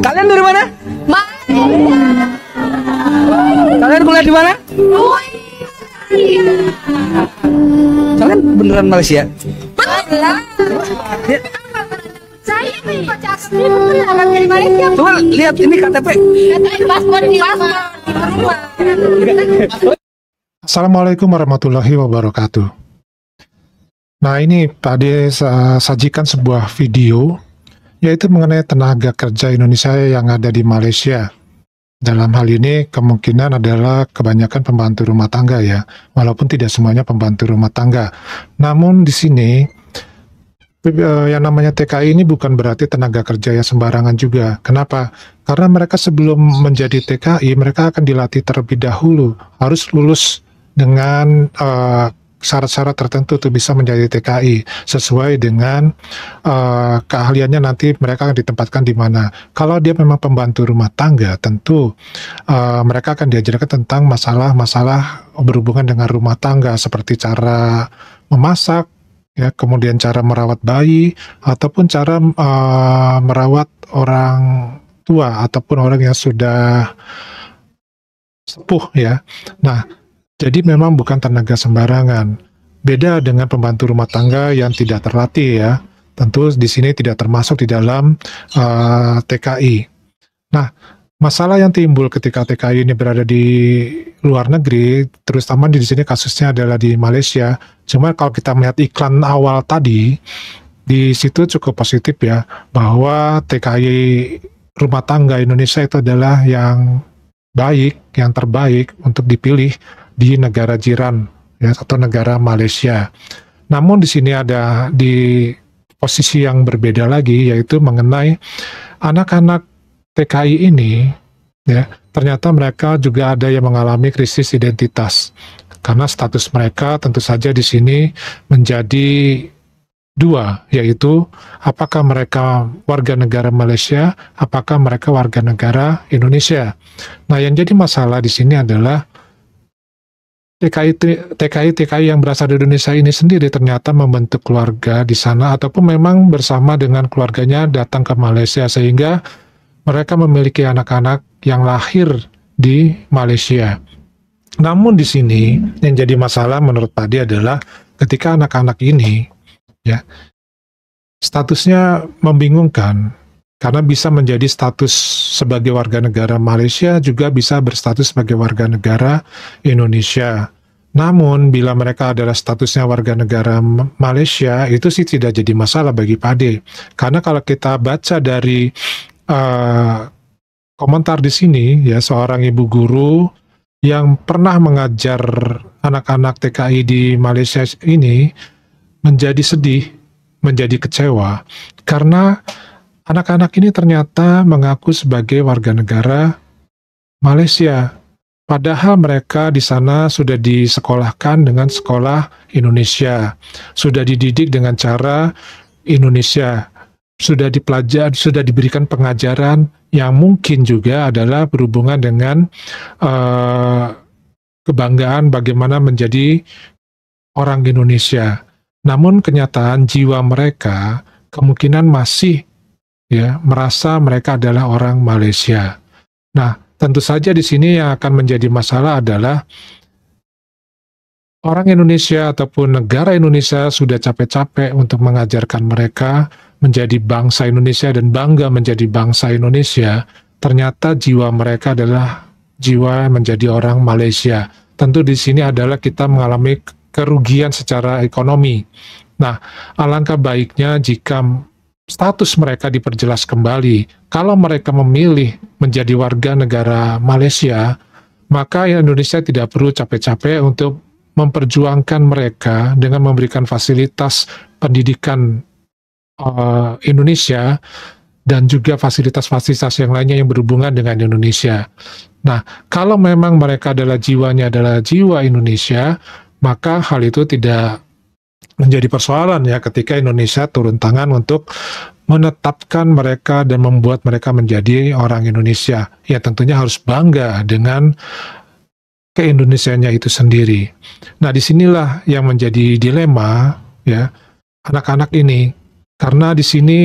Kalian dari mana? Malaysia. Kalian kuliah di mana? Malaysia. Kalian beneran Malaysia? Beneran. Malaysia. Coba lihat ini KTP. KTP paspor di rumah. Assalamualaikum warahmatullahi wabarakatuh. Nah ini tadi saya sajikan sebuah video yaitu mengenai tenaga kerja Indonesia yang ada di Malaysia. Dalam hal ini kemungkinan adalah kebanyakan pembantu rumah tangga ya, walaupun tidak semuanya pembantu rumah tangga. Namun di sini eh, yang namanya TKI ini bukan berarti tenaga kerja yang sembarangan juga. Kenapa? Karena mereka sebelum menjadi TKI mereka akan dilatih terlebih dahulu, harus lulus dengan uh, syarat-syarat tertentu untuk bisa menjadi TKI sesuai dengan uh, keahliannya nanti mereka akan ditempatkan di mana. Kalau dia memang pembantu rumah tangga, tentu uh, mereka akan diajarkan tentang masalah-masalah berhubungan dengan rumah tangga seperti cara memasak, ya, kemudian cara merawat bayi ataupun cara uh, merawat orang tua ataupun orang yang sudah sepuh ya. Nah, jadi memang bukan tenaga sembarangan. Beda dengan pembantu rumah tangga yang tidak terlatih ya. Tentu di sini tidak termasuk di dalam uh, eh, TKI. Nah, masalah yang timbul ketika TKI ini berada di luar negeri, terutama di sini kasusnya adalah di Malaysia. Cuma kalau kita melihat iklan awal tadi, di situ cukup positif ya bahwa TKI rumah tangga Indonesia itu adalah yang baik, yang terbaik untuk dipilih di negara jiran ya atau negara Malaysia. Namun di sini ada di posisi yang berbeda lagi yaitu mengenai anak-anak TKI ini ya ternyata mereka juga ada yang mengalami krisis identitas karena status mereka tentu saja di sini menjadi dua, yaitu apakah mereka warga negara Malaysia, apakah mereka warga negara Indonesia. Nah, yang jadi masalah di sini adalah TKI TKI TKI yang berasal dari Indonesia ini sendiri ternyata membentuk keluarga di sana ataupun memang bersama dengan keluarganya datang ke Malaysia sehingga mereka memiliki anak-anak yang lahir di Malaysia. Namun di sini yang jadi masalah menurut tadi adalah ketika anak-anak ini ya statusnya membingungkan karena bisa menjadi status sebagai warga negara Malaysia juga bisa berstatus sebagai warga negara Indonesia. Namun bila mereka adalah statusnya warga negara Malaysia itu sih tidak jadi masalah bagi Pade. Karena kalau kita baca dari uh, komentar di sini ya seorang ibu guru yang pernah mengajar anak-anak TKI di Malaysia ini menjadi sedih, menjadi kecewa karena Anak-anak ini ternyata mengaku sebagai warga negara Malaysia, padahal mereka di sana sudah disekolahkan dengan sekolah Indonesia, sudah dididik dengan cara Indonesia, sudah dipelajari, sudah diberikan pengajaran yang mungkin juga adalah berhubungan dengan uh, kebanggaan bagaimana menjadi orang Indonesia. Namun kenyataan jiwa mereka kemungkinan masih ya merasa mereka adalah orang Malaysia. Nah, tentu saja di sini yang akan menjadi masalah adalah orang Indonesia ataupun negara Indonesia sudah capek-capek untuk mengajarkan mereka menjadi bangsa Indonesia dan bangga menjadi bangsa Indonesia. Ternyata jiwa mereka adalah jiwa menjadi orang Malaysia. Tentu di sini adalah kita mengalami kerugian secara ekonomi. Nah, alangkah baiknya jika status mereka diperjelas kembali. Kalau mereka memilih menjadi warga negara Malaysia, maka Indonesia tidak perlu capek-capek untuk memperjuangkan mereka dengan memberikan fasilitas pendidikan uh, Indonesia dan juga fasilitas-fasilitas yang lainnya yang berhubungan dengan Indonesia. Nah, kalau memang mereka adalah jiwanya adalah jiwa Indonesia, maka hal itu tidak menjadi persoalan ya ketika Indonesia turun tangan untuk menetapkan mereka dan membuat mereka menjadi orang Indonesia. Ya tentunya harus bangga dengan keindonesianya itu sendiri. Nah, disinilah yang menjadi dilema ya anak-anak ini karena di sini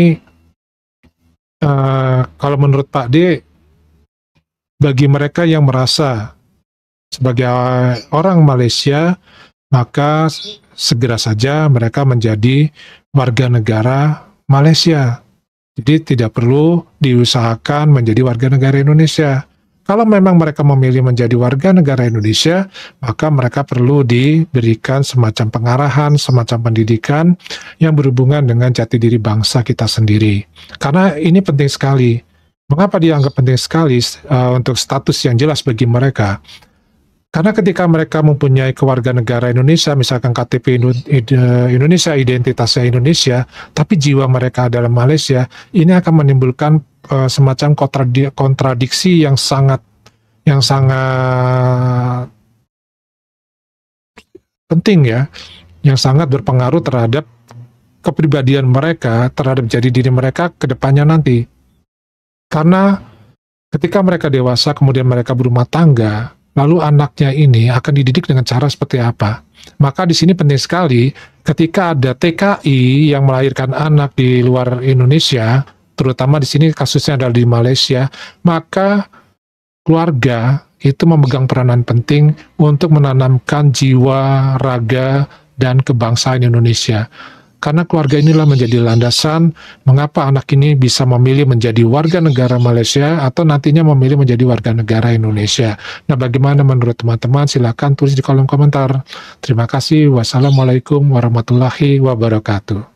uh, kalau menurut Pak D bagi mereka yang merasa sebagai orang Malaysia maka segera saja mereka menjadi warga negara Malaysia. Jadi tidak perlu diusahakan menjadi warga negara Indonesia. Kalau memang mereka memilih menjadi warga negara Indonesia, maka mereka perlu diberikan semacam pengarahan, semacam pendidikan yang berhubungan dengan jati diri bangsa kita sendiri. Karena ini penting sekali. Mengapa dianggap penting sekali uh, untuk status yang jelas bagi mereka? Karena ketika mereka mempunyai negara Indonesia, misalkan KTP eh, Indonesia, identitasnya Indonesia, tapi jiwa mereka adalah Malaysia, ini akan menimbulkan eh, semacam kontradiksi yang sangat yang sangat penting ya, yang sangat berpengaruh terhadap kepribadian mereka, terhadap jadi diri mereka ke depannya nanti. Karena ketika mereka dewasa kemudian mereka berumah tangga, lalu anaknya ini akan dididik dengan cara seperti apa. Maka di sini penting sekali ketika ada TKI yang melahirkan anak di luar Indonesia, terutama di sini kasusnya adalah di Malaysia, maka keluarga itu memegang peranan penting untuk menanamkan jiwa, raga, dan kebangsaan Indonesia karena keluarga inilah menjadi landasan mengapa anak ini bisa memilih menjadi warga negara Malaysia atau nantinya memilih menjadi warga negara Indonesia. Nah, bagaimana menurut teman-teman? Silakan tulis di kolom komentar. Terima kasih. Wassalamualaikum warahmatullahi wabarakatuh.